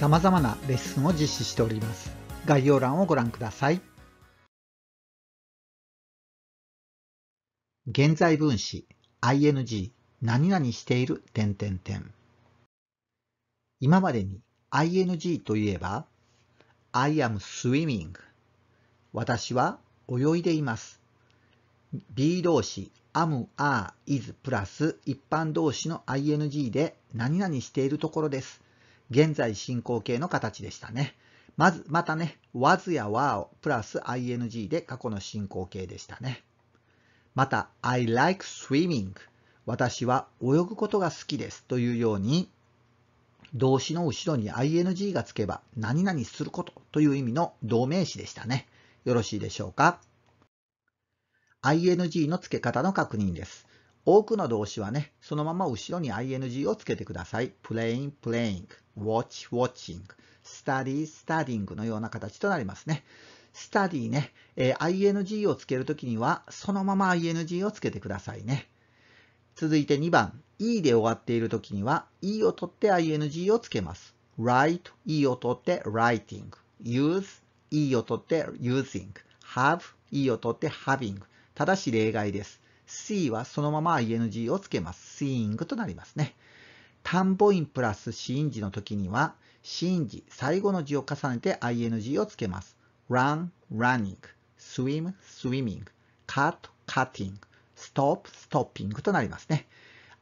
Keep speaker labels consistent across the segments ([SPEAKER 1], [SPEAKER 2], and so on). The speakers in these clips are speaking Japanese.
[SPEAKER 1] 様々なレッスンを実施しております。概要欄をご覧ください。現在分詞 ing 何々している点点点今までに ing といえば I am swimming 私は泳いでいます B 動詞 am, are, is プラス一般動詞の ing で何々しているところです現在進行形の形でしたね。まず、またね、was や were をプラス ing で過去の進行形でしたね。また、I like swimming 私は泳ぐことが好きですというように、動詞の後ろに ing がつけば、何々することという意味の動名詞でしたね。よろしいでしょうか ?ing の付け方の確認です。多くの動詞はね、そのまま後ろに ing をつけてください。playing, playing, watch, watching, study, studying のような形となりますね。study ね、えー、ing をつけるときには、そのまま ing をつけてくださいね。続いて2番、e で終わっているときには、e を取って ing をつけます。write, e を取って writing, use, e を取って using, have, e を取って having。ただし例外です。C はそのまま ing をつけます。seeing となりますね。単母音プラス死因時の時には、死因時、最後の字を重ねて ing をつけます。run, running, swim, swimming, cut, cutting, stop, stopping となりますね。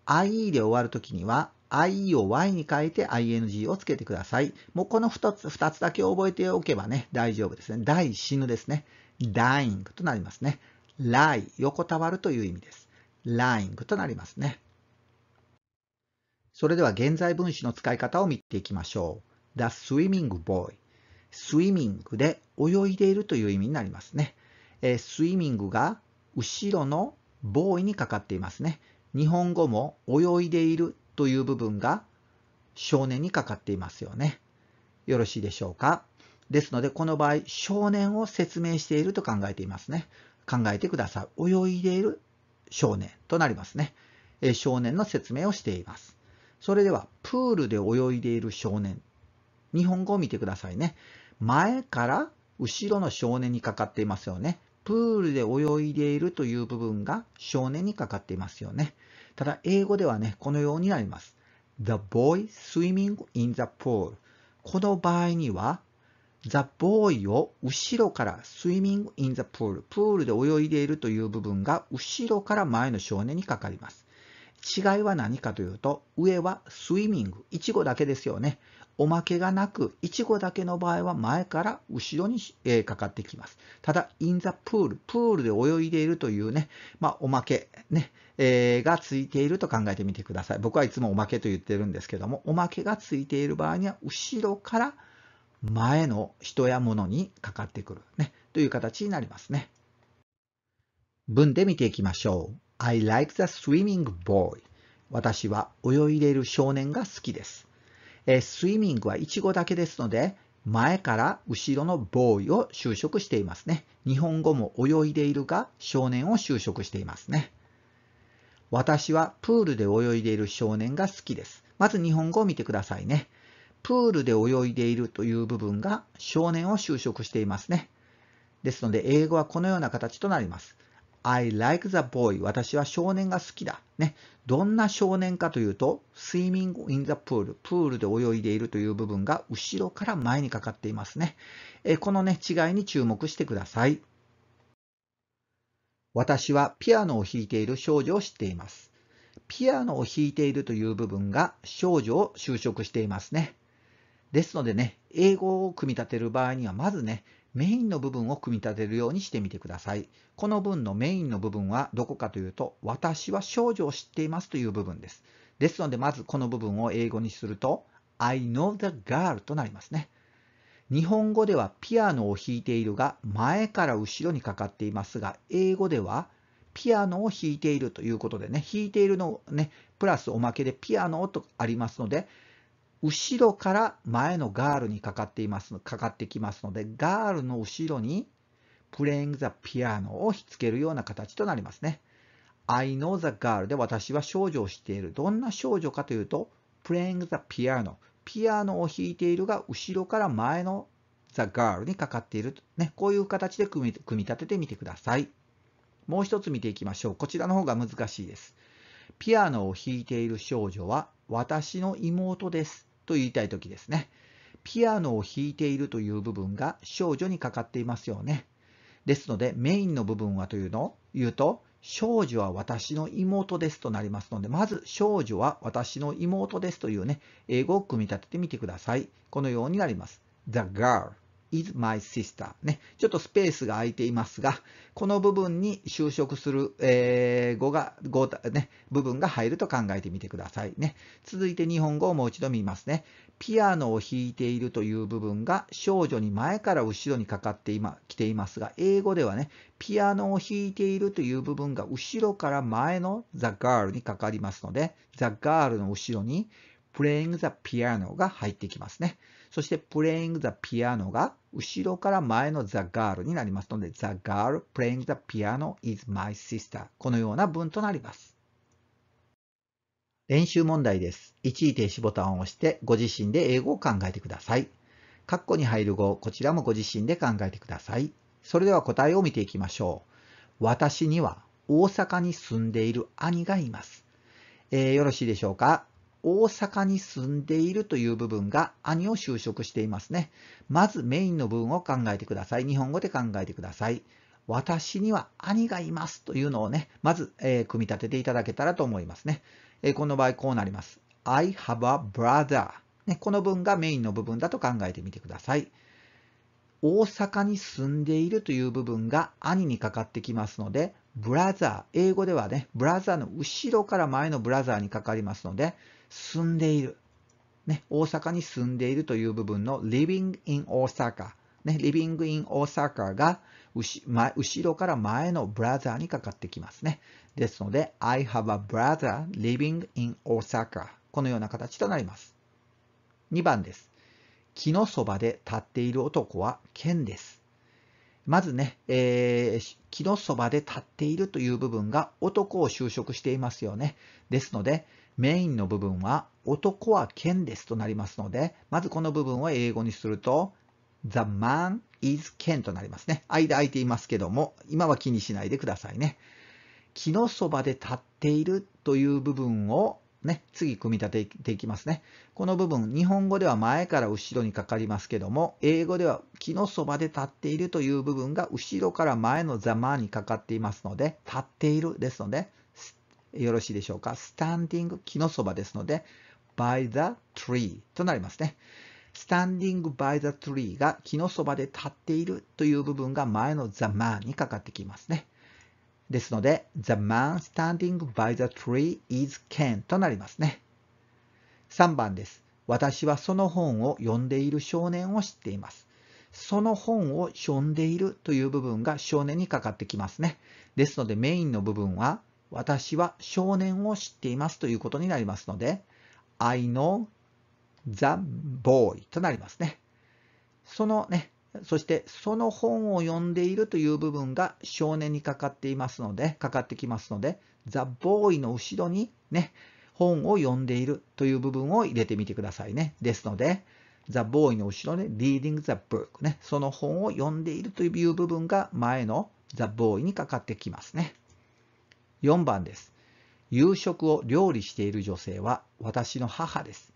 [SPEAKER 1] ie で終わる時には、i を y に変えて ing をつけてください。もうこの2つ、2つだけ覚えておけばね、大丈夫ですね。die 死ぬですね。dying となりますね。lie、横たわるという意味です。lying となりますね。それでは現在分詞の使い方を見ていきましょう。The swimming boy。スイミングで泳いでいるという意味になりますね。えー、スイミングが後ろのボーイにかかっていますね。日本語も泳いでいるという部分が少年にかかっていますよね。よろしいでしょうか。ですので、この場合、少年を説明していると考えていますね。考えてください。泳いでいる少年となりますね。え少年の説明をしています。それでは、プールで泳いでいる少年。日本語を見てくださいね。前から後ろの少年にかかっていますよね。プールで泳いでいるという部分が少年にかかっていますよね。ただ、英語ではね、このようになります。The boy swimming in the pool。この場合には、The boy を後ろから swimming in the pool プールで泳いでいるという部分が後ろから前の少年にかかります。違いは何かというと上は swimming イチゴだけですよね。おまけがなくイチゴだけの場合は前から後ろに、えかかってきます。ただ in the pool プールで泳いでいるというね、まあ、おまけね、えー、がついていると考えてみてください。僕はいつもおまけと言ってるんですけどもおまけがついている場合には後ろから前の人や物にかかってくる、ね、という形になりますね。文で見ていきましょう。I like the swimming boy. 私は泳いでいる少年が好きです。えスイミングはチ語だけですので、前から後ろのボーイを就職していますね。日本語も泳いでいるが少年を就職していますね。私はプールで泳いでいる少年が好きです。まず日本語を見てくださいね。プールで泳いでいるという部分が少年を就職していますね。ですので、英語はこのような形となります。I like the boy. 私は少年が好きだ。ね。どんな少年かというと、swimming in the pool. プールで泳いでいるという部分が後ろから前にかかっていますね。えこのね、違いに注目してください。私はピアノを弾いている少女を知っています。ピアノを弾いているという部分が少女を就職していますね。ですのでね、英語を組み立てる場合には、まずね、メインの部分を組み立てるようにしてみてください。この文のメインの部分はどこかというと、私は少女を知っていますという部分です。ですので、まずこの部分を英語にすると、I know the girl となりますね。日本語ではピアノを弾いているが、前から後ろにかかっていますが、英語ではピアノを弾いているということでね、弾いているのをね、プラスおまけでピアノとありますので、後ろから前のガールにかかっています、かかってきますので、ガールの後ろに playing the piano をひっつけるような形となりますね。I know the girl で私は少女をしている。どんな少女かというと、playing the piano。ピアノを弾いているが、後ろから前の the girl にかかっている。ね、こういう形で組み組み立ててみてください。もう一つ見ていきましょう。こちらの方が難しいです。ピアノを弾いている少女は私の妹です。と言いたい時ですね。ピアノを弾いているという部分が少女にかかっていますよね。ですので、メインの部分はというのを言うと、少女は私の妹ですとなりますので、まず少女は私の妹ですというね、英語を組み立ててみてください。このようになります。The girl is my sister ね。ちょっとスペースが空いていますが、この部分に就職する、えー、語が、語ね、部分が入ると考えてみてくださいね。続いて日本語をもう一度見ますね。ピアノを弾いているという部分が少女に前から後ろにかかって今、来ていますが、英語ではね、ピアノを弾いているという部分が後ろから前の the girl にかかりますので、the girl の後ろに playing the piano が入ってきますね。そして playing the piano が後ろから前の the girl になりますので the girl playing the piano is my sister このような文となります。練習問題です。一位停止ボタンを押してご自身で英語を考えてください。カッコに入る語、こちらもご自身で考えてください。それでは答えを見ていきましょう。私には大阪に住んでいる兄がいます。えー、よろしいでしょうか大阪に住んでいるという部分が兄を就職していますね。まずメインの部分を考えてください。日本語で考えてください。私には兄がいますというのをね、まず、えー、組み立てていただけたらと思いますね。えー、この場合こうなります。I have a brother、ね。この文がメインの部分だと考えてみてください。大阪に住んでいるという部分が兄にかかってきますので、ブラザー、英語ではね、ブラザーの後ろから前のブラザーにかかりますので、住んでいる。ね、大阪に住んでいるという部分の living in 大阪。ね、living in 大阪が後,、後ろから前の brother にかかってきますね。ですので、I have a brother living in 大阪。このような形となります。2番です。木のそばで立っている男は剣です。まずね、えー、木のそばで立っているという部分が男を就職していますよね。ですので、メインの部分は男は剣ですとなりますので、まずこの部分を英語にすると、The man is Ken となりますね。間空いていますけども、今は気にしないでくださいね。木のそばで立っているという部分をね、次組み立てていきますね。この部分、日本語では前から後ろにかかりますけども、英語では木のそばで立っているという部分が後ろから前のざまにかかっていますので、立っているですので、よろしいでしょうか。standing 木のそばですので、by the tree となりますね。standing by the tree が木のそばで立っているという部分が前の the man にかかってきますね。ですので、the man standing by the tree is Ken となりますね。3番です。私はその本を読んでいる少年を知っています。その本を読んでいるという部分が少年にかかってきますね。ですのでメインの部分は私は少年を知っていますということになりますので、I know the boy となりますね。そのね、そしてその本を読んでいるという部分が少年にかかっていますので、かかってきますので、the boy の後ろにね、本を読んでいるという部分を入れてみてくださいね。ですので、the boy の後ろで reading the book ね、その本を読んでいるという部分が前の the boy にかかってきますね。4番です。夕食を料理している女性は私の母です。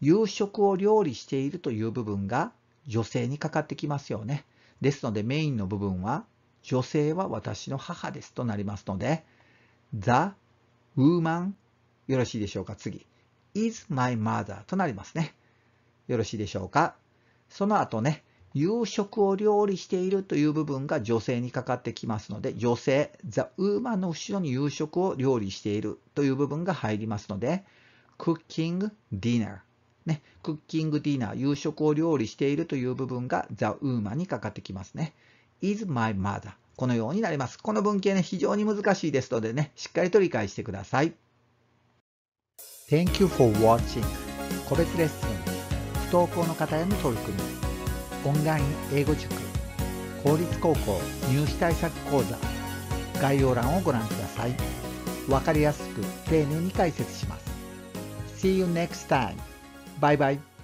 [SPEAKER 1] 夕食を料理しているという部分が女性にかかってきますよね。ですのでメインの部分は女性は私の母ですとなりますので The woman よろしいでしょうか次 is my mother となりますね。よろしいでしょうかその後ね夕食を料理しているという部分が女性にかかってきますので、女性、ザ・ウーマンの後ろに夕食を料理しているという部分が入りますので、クッキング・ディナー。ね、クッキング・ディナー、夕食を料理しているという部分がザ・ウーマンにかかってきますね。is my mother。このようになります。この文型ね、非常に難しいですのでね、しっかりと理解してください。Thank you for watching. 個別レッスン。不登校の方への取り組み。オンライン英語塾公立高校入試対策講座概要欄をご覧くださいわかりやすく丁寧に解説します See you next time. Bye bye.